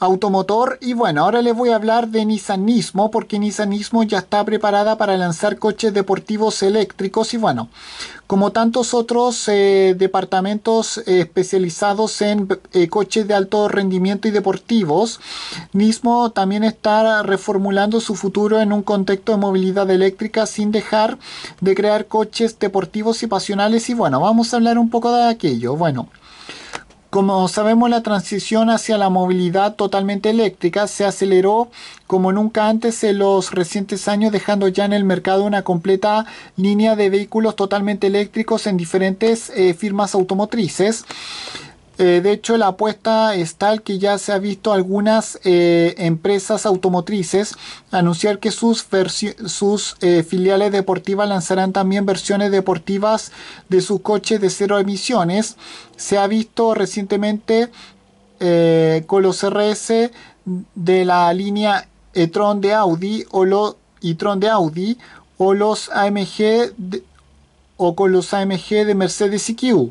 automotor. Y bueno, ahora les voy a hablar de Nissanismo porque Nissanismo ya está preparada para lanzar coches deportivos eléctricos. Y bueno, como tantos otros eh, departamentos especializados en eh, coches de alto rendimiento y deportivos, Nismo también está reformulando su futuro en un contexto de movilidad eléctrica sin dejar de crear coches deportivos y pasionales. Y bueno, vamos a hablar un poco de aquello. Bueno. Como sabemos, la transición hacia la movilidad totalmente eléctrica se aceleró como nunca antes en los recientes años, dejando ya en el mercado una completa línea de vehículos totalmente eléctricos en diferentes eh, firmas automotrices. Eh, de hecho, la apuesta es tal que ya se ha visto algunas eh, empresas automotrices anunciar que sus, eh, filiales deportivas lanzarán también versiones deportivas de sus coches de cero emisiones. Se ha visto recientemente con los RS de la línea e-tron de Audi o los de Audi o los AMG o con los AMG de Mercedes EQ.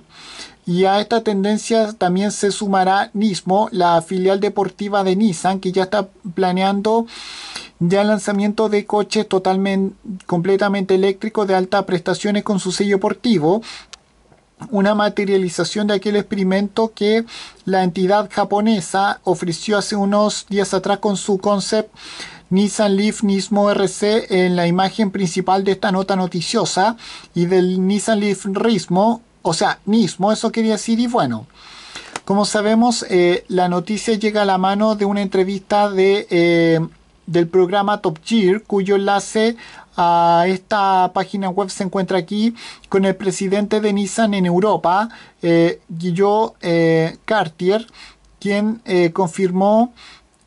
Y a esta tendencia también se sumará Nismo, la filial deportiva de Nissan, que ya está planeando ya el lanzamiento de coches totalmente completamente eléctricos de altas prestaciones con su sello deportivo, una materialización de aquel experimento que la entidad japonesa ofreció hace unos días atrás con su concept Nissan Leaf Nismo RC en la imagen principal de esta nota noticiosa y del Nissan Leaf Rismo o sea, mismo, eso quería decir, y bueno. Como sabemos, eh, la noticia llega a la mano de una entrevista de, eh, del programa Top Gear, cuyo enlace a esta página web se encuentra aquí con el presidente de Nissan en Europa, eh, eh Cartier, quien confirmó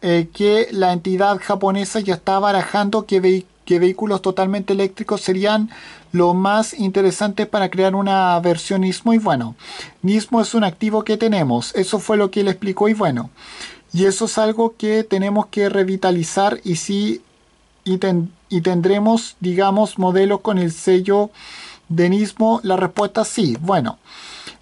que la entidad japonesa ya está barajando vehículos que vehículos totalmente eléctricos serían lo más interesante para crear una versión NISMO? y bueno, NISMO es un activo que tenemos, eso fue lo que él explicó y bueno, y eso es algo que tenemos que revitalizar y si y, tendremos, digamos, modelos con el sello de NISMO, la respuesta sí, bueno,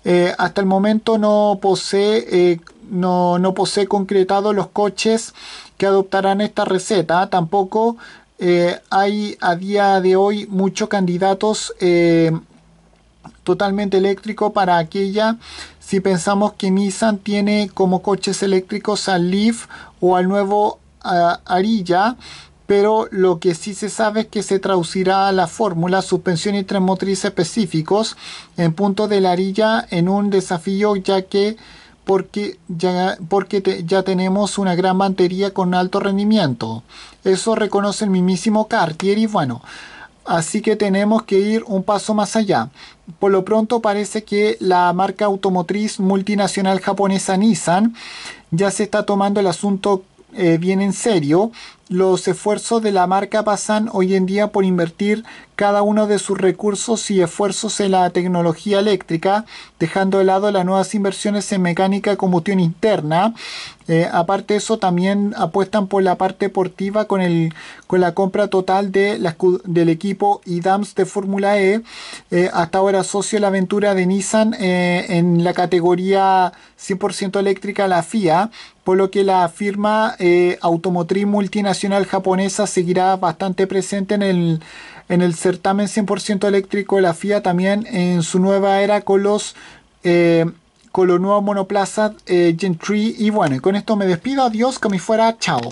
eh, hasta el momento no posee, eh, no, no posee concretado los coches que adoptarán esta receta, tampoco eh, hay a día de hoy muchos candidatos eh, totalmente eléctricos para aquella si pensamos que Nissan tiene como coches eléctricos al Leaf o al nuevo Arilla pero lo que sí se sabe es que se traducirá a la fórmula suspensión y tren motriz específicos en punto de la arilla en un desafío ya que porque ya, porque ya tenemos una gran batería con alto rendimiento. Eso reconoce el mismísimo Cartier y bueno, así que tenemos que ir un paso más allá. Por lo pronto parece que la marca automotriz multinacional japonesa Nissan ya se está tomando el asunto eh, bien en serio los esfuerzos de la marca pasan hoy en día por invertir cada uno de sus recursos y esfuerzos en la tecnología eléctrica, dejando de lado las nuevas inversiones en mecánica combustión interna. Eh, aparte de eso, también apuestan por la parte deportiva con, el, con la compra total de del equipo IDAMS de Fórmula E. Eh, hasta ahora socio de la aventura de Nissan eh, en la categoría 100% eléctrica, la FIA, por lo que la firma automotriz multinacional japonesa seguirá bastante presente en el, en el certamen 100% eléctrico de la FIA, también en su nueva era con los, eh, con los nuevos monoplazas eh, Gen Gentry. Y bueno, con esto me despido, adiós, me fuera, chao.